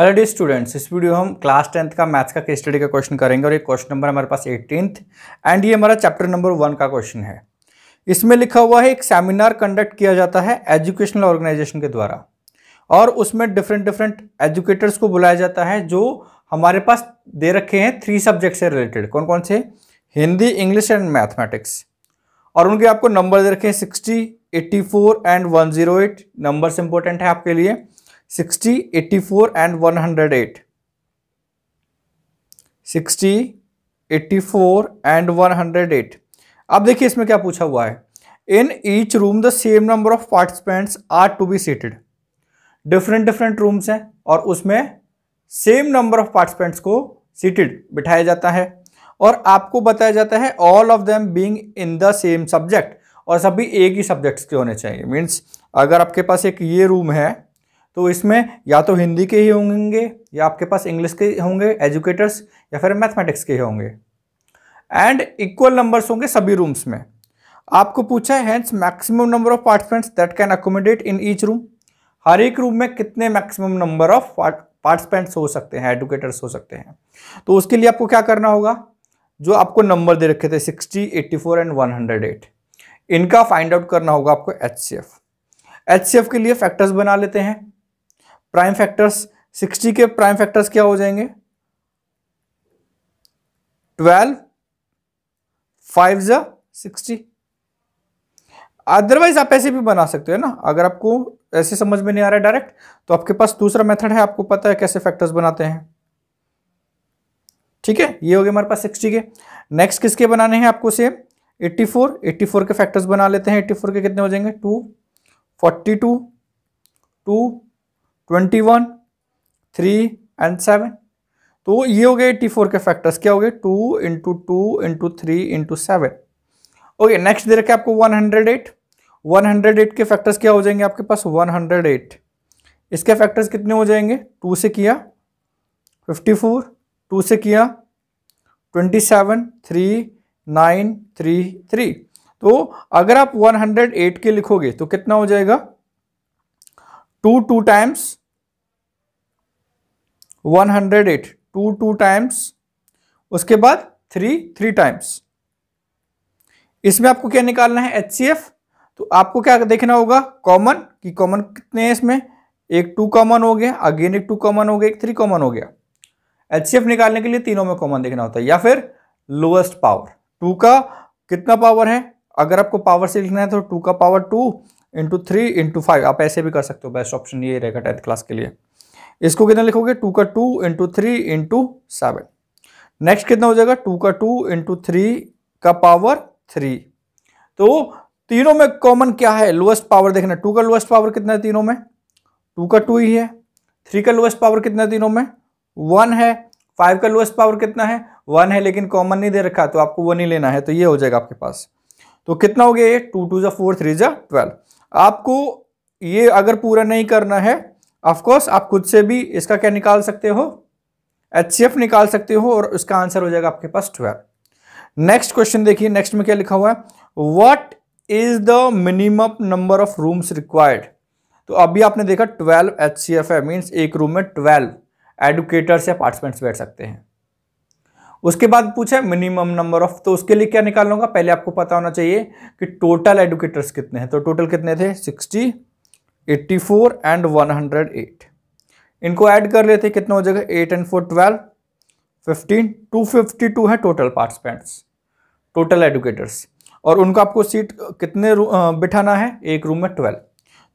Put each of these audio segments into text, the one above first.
Hello dear students इस video हम class tenth का मैथ्स का केस स्टडी का क्वेश्चन करेंगे और ये क्वेश्चन नंबर हमारे पास एटीनथ एंड ये हमारा चैप्टर नंबर वन का क्वेश्चन है इसमें लिखा हुआ है एक सेमिनार कंडक्ट किया जाता है एजुकेशनल ऑर्गेनाइजेशन के द्वारा और उसमें डिफरेंट डिफरेंट एजुकेटर्स को बुलाया जाता है जो हमारे पास दे रखे हैं थ्री सब्जेक्ट से रिलेटेड कौन कौन से हिंदी इंग्लिश एंड मैथमेटिक्स और उनके आपको नंबर दे रखे हैं sixty eighty four and one zero eight numbers important है आपके लिए 60, 84 and 108. 60, 84 एंड 108. अब देखिए इसमें क्या पूछा हुआ है in each room the same number of participants are to be seated different different rooms हैं और उसमें सेम नंबर ऑफ पार्टिसिपेंट्स को सीटेड बिठाया जाता है और आपको बताया जाता है all of them being in the same subject और सभी एक ही सब्जेक्ट्स के होने चाहिए मीन्स अगर आपके पास एक ये रूम है तो इसमें या तो हिंदी के ही होंगे या आपके पास इंग्लिश के होंगे एजुकेटर्स या फिर मैथमेटिक्स के होंगे एंड इक्वल नंबर्स होंगे सभी रूम्स में आपको पूछा है hence maximum number of participants that can accommodate in each room हर एक रूम में कितने मैक्सिमम नंबर ऑफ पार्टिसिपेंट्स हो सकते हैं एडुकेटर्स हो सकते हैं तो उसके लिए आपको क्या करना होगा जो आपको नंबर दे रखे थे 60, 84 एंड 108 इनका फाइंड आउट करना होगा आपको H C F H C F के लिए फैक्टर्स बना लेते हैं प्राइम फैक्टर्स सिक्सटी के प्राइम फैक्टर्स क्या हो जाएंगे ट्वेल्व फाइव ज सिक्सटी अदरवाइज आप ऐसे भी बना सकते हो ना अगर आपको ऐसे समझ में नहीं आ रहा है डायरेक्ट तो आपके पास दूसरा मेथड है आपको पता है कैसे फैक्टर्स बनाते हैं ठीक है ये हो गए हमारे पास सिक्सटी के नेक्स्ट किसके बनाने हैं आपको same eighty four eighty four के फैक्टर्स बना लेते हैं एट्टी फोर के कितने हो जाएंगे two forty two two twenty one three and seven तो ये हो गए एट्टी फोर के फैक्टर्स क्या हो गए two into two into three into seven okay next दे रखे आपको one hundred eight one hundred eight के फैक्टर्स क्या हो जाएंगे आपके पास वन हंड्रेड एट इसके फैक्टर्स कितने हो जाएंगे टू से किया फिफ्टी फोर टू से किया twenty seven three nine three three तो अगर आप वन हंड्रेड एट के लिखोगे तो कितना हो जाएगा two two times one hundred eight two two times उसके बाद थ्री थ्री टाइम्स इसमें आपको क्या निकालना है एच सी एफ तो आपको क्या देखना होगा कॉमन कि कॉमन कितने हैं इसमें एक टू कॉमन हो गया अगेन एक टू कॉमन हो गया एक थ्री कॉमन हो गया एच सी एफ निकालने के लिए तीनों में कॉमन देखना होता है या फिर लोएस्ट पावर टू का कितना पावर है अगर आपको पावर से लिखना है तो टू का power two into three into five आप ऐसे भी कर सकते हो बेस्ट ऑप्शन ये रहेगा टेंथ क्लास के लिए इसको कितना लिखोगे टू का two into three into seven next कितना हो जाएगा टू का टू इंटू थ्री का पावर थ्री तो तीनों में कॉमन क्या है लोएस्ट पावर देखना टू का लोएस्ट पावर कितना है तीनों में टू का टू ही है थ्री का लोएस्ट पावर कितना है तीनों में वन है फाइव का लोएस्ट पावर कितना है वन है लेकिन कॉमन नहीं दे रखा तो आपको वन ही लेना है तो ये हो जाएगा आपके पास तो कितना हो गया ये टू टू जा फोर थ्री जा ट्वेल्व आपको ये अगर पूरा नहीं करना है ऑफकोर्स आप खुद से भी इसका क्या निकाल सकते हो एच निकाल सकते हो और उसका आंसर हो जाएगा आपके पास ट्वेल्व नेक्स्ट क्वेश्चन देखिए नेक्स्ट में क्या लिखा हुआ है what is the minimum number of rooms required तो अभी आपने देखा ट्वेल्व एच सी एफ है मीन्स एक रूम में ट्वेल्व एडुकेटर्स या पार्टिसिपेंट्स बैठ सकते हैं उसके बाद पूछा मिनिमम नंबर ऑफ तो उसके लिए क्या निकालूंगा पहले आपको पता होना चाहिए कि टोटल एडुकेटर्स कितने हैं तो टोटल कितने थे sixty eighty four and one hundred eight इनको ऐड कर लेते हैं कितना हो जाएगा eight and four twelve fifteen two fifty two है टोटल पार्टिसिपेंट्स टोटल एडुकेटर्स और उनको आपको सीट कितने बिठाना है एक रूम में ट्वेल्व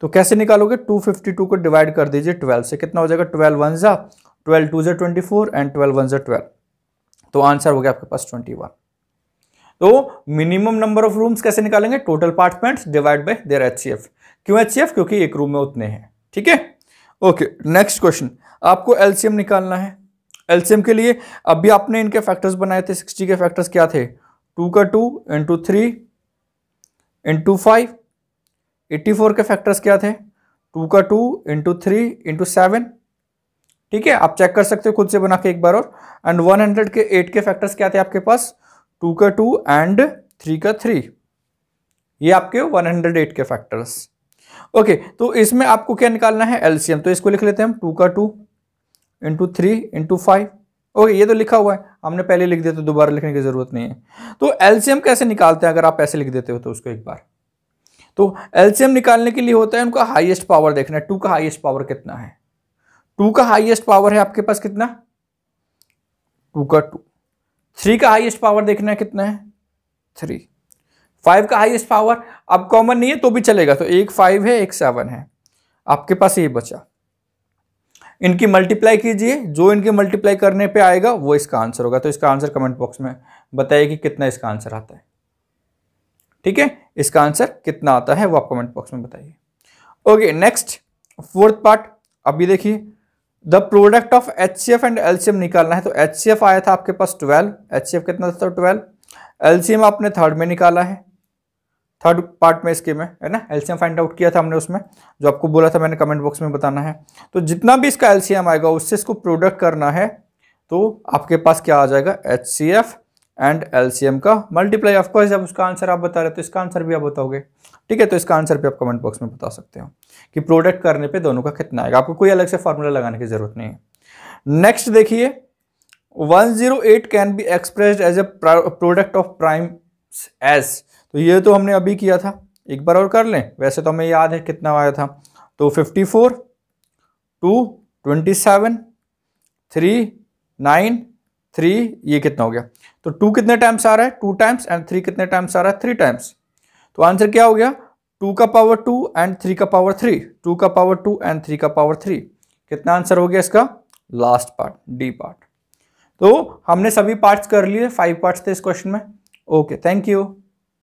तो कैसे निकालोगे टू फिफ्टी टू को डिवाइड कर दीजिए ट्वेल्व से कितना हो जाएगा ट्वेल्व वन ज़ा ट्वेल्व टू ज़ा twenty four and twelve one ज़ा ट्वेल्व तो आंसर हो गया आपके पास ट्वेंटी वन तो मिनिमम नंबर ऑफ रूम्स कैसे निकालेंगे total participants divide by their H क्यों एच क्योंकि एक रूम में उतने हैं ठीक है ओके नेक्स्ट क्वेश्चन आपको एलसीएम निकालना है एलसीएम के लिए अभी आपने इनके फैक्टर्स बनाए थे सिक्सटी के फैक्टर्स क्या थे टू का two into three into five eighty four के फैक्टर्स क्या थे टू का two into three into seven ठीक है आप चेक कर सकते हो खुद से बना के एक बार और एंड वन हंड्रेड के एट के फैक्टर्स क्या थे आपके पास टू का टू एंड थ्री का थ्री ये आपके 108 के फैक्टर्स ओके तो इसमें आपको क्या निकालना है एलसीएम तो इसको लिख लेते हैं हम टू का two into three into five okay ये तो लिखा हुआ है हमने पहले लिख दिया तो दोबारा लिखने की ज़रूरत नहीं है तो एलसीएम कैसे निकालते हैं अगर आप ऐसे लिख देते हो तो उसको एक बार तो एलसीएम निकालने के लिए होता है उनका हाइएस्ट पावर देखना है टू का हाइएस्ट पावर कितना है टू का हाइएस्ट पावर है आपके पास कितना टू का टू थ्री का हाईएस्ट पावर देखना है कितना है थ्री फाइव का हाईएस्ट पावर अब कॉमन नहीं है तो भी चलेगा तो एक फाइव है एक सेवन है आपके पास ये बचा इनकी मल्टीप्लाई कीजिए जो इनके मल्टीप्लाई करने पे आएगा वो इसका आंसर होगा तो इसका आंसर कमेंट बॉक्स में बताइए कि कितना इसका आंसर आता है ठीक है इसका आंसर कितना आता है वो आप कमेंट बॉक्स में बताइए ओके नेक्स्ट फोर्थ पार्ट अभी देखिए the product of H C F and M निकालना है तो एच सी एफ आया था आपके पास ट्वेल्व एच सी एफ कितना था ट्वेल्व एलसीएम आपने थर्ड में निकाला है थर्ड पार्ट में इसके में है ना एलसीएम फाइंड आउट किया था हमने उसमें जो आपको बोला था मैंने कमेंट बॉक्स में बताना है तो जितना भी इसका एम आएगा उससे इसको प्रोडक्ट करना है तो आपके पास क्या आ जाएगा H C F and LCM का मल्टीप्लाई ऑफकोर्स जब उसका आंसर आप बता रहे हो तो इसका आंसर भी आप बताओगे ठीक है तो इसका आंसर भी आप कमेंट बॉक्स में बता सकते हो कि प्रोडक्ट करने पे दोनों का कितना आएगा आपको कोई अलग से फॉर्मूला लगाने की जरूरत नहीं है नेक्स्ट देखिए 108 can be expressed as a product of primes तो ये तो हमने अभी किया था एक बार और कर लें वैसे तो हमें याद है कितना आया था तो fifty four two twenty seven three nine three ये कितना हो गया तो टू कितने टाइम्स आ रहा है टू टाइम्स एंड थ्री कितने टाइम्स आ रहा है थ्री टाइम्स तो आंसर क्या हो गया टू का पावर टू एंड थ्री का पावर थ्री टू का पावर टू एंड थ्री का पावर थ्री कितना आंसर हो गया इसका लास्ट पार्ट डी पार्ट तो हमने सभी पार्ट्स कर लिए फाइव पार्ट्स थे इस क्वेश्चन में ओके थैंक यू